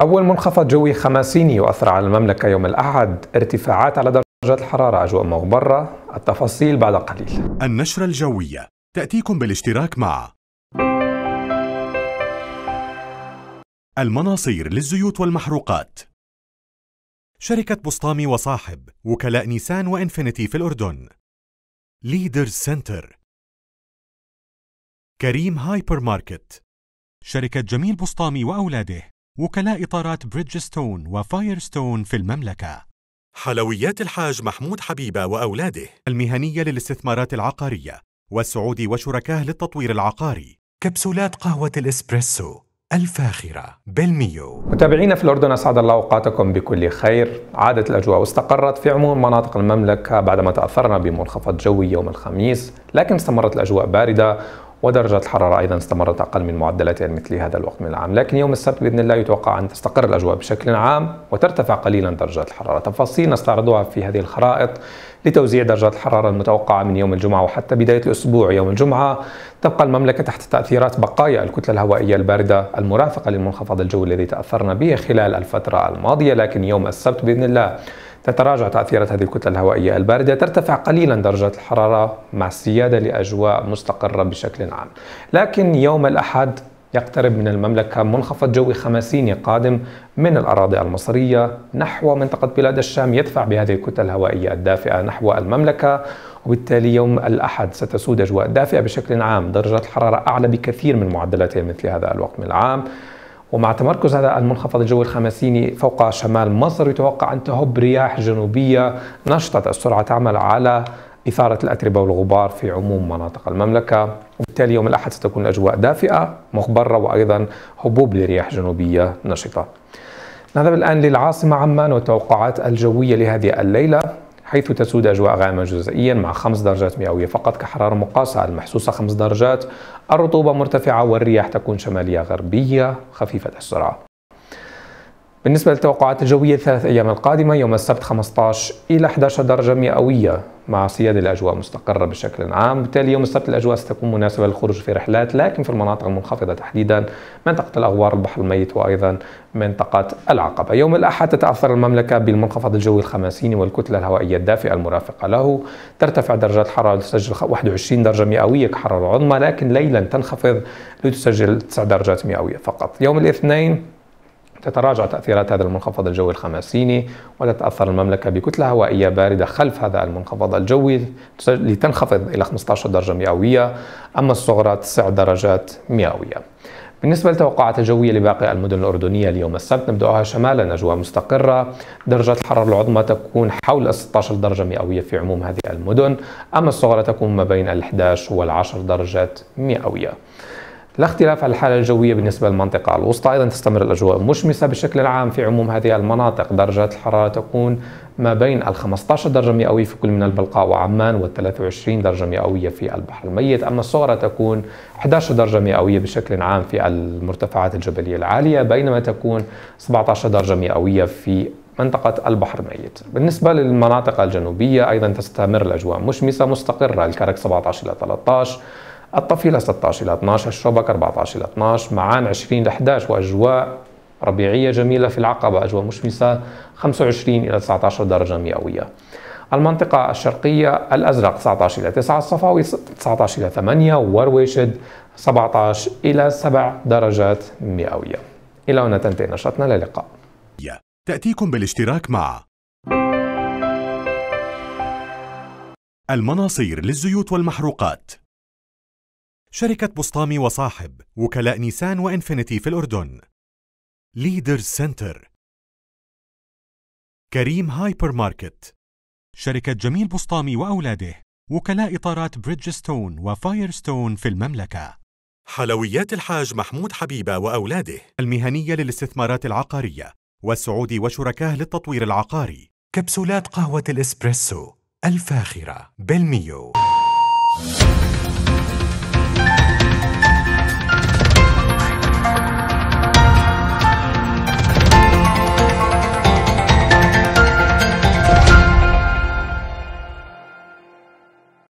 أول منخفض جوي خماسيني يؤثر على المملكة يوم الأحد ارتفاعات على درجات الحرارة أجواء مغبرة التفاصيل بعد قليل النشرة الجوية تأتيكم بالاشتراك مع المناصير للزيوت والمحروقات شركة بسطامي وصاحب وكلاء نيسان وإنفينيتي في الأردن ليدرز سنتر كريم هايبر ماركت شركة جميل بسطامي وأولاده وكلاء إطارات بريدجستون وفايرستون في المملكة حلويات الحاج محمود حبيبة وأولاده المهنية للاستثمارات العقارية والسعودي وشركاه للتطوير العقاري كبسولات قهوة الإسبريسو الفاخرة بالميو متابعينا في الأردن أسعد الله أوقاتكم بكل خير عادت الأجواء واستقرت في عموم مناطق المملكة بعدما تأثرنا بمنخفض جوي يوم الخميس لكن استمرت الأجواء باردة ودرجة الحرارة أيضا استمرت أقل من معدلاتها مثل هذا الوقت من العام لكن يوم السبت بإذن الله يتوقع أن تستقر الأجواء بشكل عام وترتفع قليلا درجة الحرارة تفاصيل نستعرضها في هذه الخرائط لتوزيع درجات الحرارة المتوقعة من يوم الجمعة وحتى بداية الأسبوع يوم الجمعة تبقى المملكة تحت تأثيرات بقايا الكتلة الهوائية الباردة المرافقة للمنخفض الجوي الذي تأثرنا به خلال الفترة الماضية لكن يوم السبت بإذن الله تتراجع تأثيرات هذه الكتلة الهوائية الباردة ترتفع قليلا درجة الحرارة مع السيادة لأجواء مستقرة بشكل عام لكن يوم الأحد يقترب من المملكة منخفض جوي خمسيني قادم من الأراضي المصرية نحو منطقة بلاد الشام يدفع بهذه الكتلة الهوائية الدافئة نحو المملكة وبالتالي يوم الأحد ستسود أجواء دافئة بشكل عام درجة الحرارة أعلى بكثير من معدلاتها مثل هذا الوقت من العام ومع تمركز هذا المنخفض الجوي الخمسيني فوق شمال مصر يتوقع أن تهب رياح جنوبية نشطة السرعة تعمل على إثارة الأتربة والغبار في عموم مناطق المملكة وبالتالي يوم الأحد ستكون الأجواء دافئة مخبرة وأيضا هبوب لرياح جنوبية نشطة نذهب الآن للعاصمة عمان والتوقعات الجوية لهذه الليلة حيث تسود أجواء غائمة جزئيا مع 5 درجات مئوية فقط كحرارة مقاسة المحسوسة 5 درجات الرطوبة مرتفعة والرياح تكون شمالية غربية خفيفة السرعة بالنسبة للتوقعات الجوية الثلاث أيام القادمة يوم السبت 15 إلى 11 درجة مئوية مع صياد الأجواء مستقرة بشكل عام بالتالي يوم السبت الأجواء ستكون مناسبة للخروج في رحلات لكن في المناطق المنخفضة تحديدا منطقة الأغوار البحر الميت وأيضا منطقة العقبة يوم الأحد تتأثر المملكة بالمنخفض الجوي الخماسيني والكتلة الهوائية الدافئة المرافقة له ترتفع درجات الحرارة لتسجل 21 درجة مئوية كحرارة عظمى لكن ليلا تنخفض لتسجل 9 درجات مئوية فقط يوم الاثنين تتراجع تأثيرات هذا المنخفض الجوي الخماسيني وتتأثر المملكة بكتلة هوائية باردة خلف هذا المنخفض الجوي لتنخفض إلى 15 درجة مئوية أما الصغرى 9 درجات مئوية بالنسبة للتوقعات الجوية لباقي المدن الأردنية اليوم السبت نبدأها شمالا أجواء مستقرة درجة الحرارة العظمى تكون حول 16 درجة مئوية في عموم هذه المدن أما الصغرى تكون ما بين 11 وال 10 درجات مئوية لا اختلاف على الحالة الجوية بالنسبة للمنطقة الوسطى أيضا تستمر الأجواء مشمسة بشكل عام في عموم هذه المناطق درجات الحرارة تكون ما بين ال 15 درجة مئوية في كل من البلقاء وعمان وال 23 درجة مئوية في البحر الميت أما الصغرى تكون 11 درجة مئوية بشكل عام في المرتفعات الجبلية العالية بينما تكون 17 درجة مئوية في منطقة البحر الميت بالنسبة للمناطق الجنوبية أيضا تستمر الأجواء مشمسة مستقرة الكرك 17 إلى 13 الطفيلة 16 إلى 12 الشبك 14 إلى 12 معان 20 إلى 11 وأجواء ربيعية جميلة في العقبة أجواء مشمسة 25 إلى 19 درجة مئوية المنطقة الشرقية الأزرق 19 إلى 9 الصفاوي 19 إلى 8 ورويشد 17 إلى 7 درجات مئوية إلى هنا تنتهي نشرتنا للقاء تأتيكم بالاشتراك مع المناصير للزيوت والمحروقات شركة بسطامي وصاحب وكلاء نيسان وإنفينيتي في الأردن ليدرز سنتر كريم هايبر ماركت شركة جميل بسطامي وأولاده وكلاء إطارات بريدجستون وفايرستون في المملكة حلويات الحاج محمود حبيبة وأولاده المهنية للاستثمارات العقارية والسعودي وشركاه للتطوير العقاري كبسولات قهوة الإسبريسو الفاخرة بالميو